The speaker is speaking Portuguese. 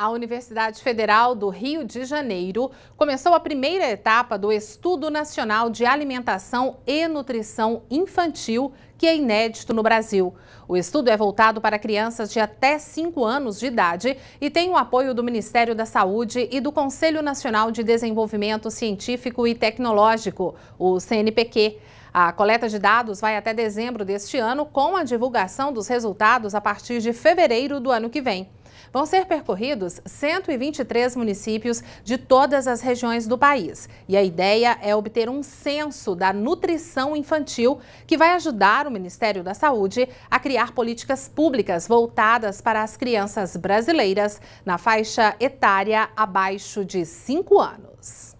A Universidade Federal do Rio de Janeiro começou a primeira etapa do Estudo Nacional de Alimentação e Nutrição Infantil, que é inédito no Brasil. O estudo é voltado para crianças de até 5 anos de idade e tem o apoio do Ministério da Saúde e do Conselho Nacional de Desenvolvimento Científico e Tecnológico, o CNPq. A coleta de dados vai até dezembro deste ano, com a divulgação dos resultados a partir de fevereiro do ano que vem. Vão ser percorridos 123 municípios de todas as regiões do país. E a ideia é obter um censo da nutrição infantil que vai ajudar o Ministério da Saúde a criar políticas públicas voltadas para as crianças brasileiras na faixa etária abaixo de 5 anos.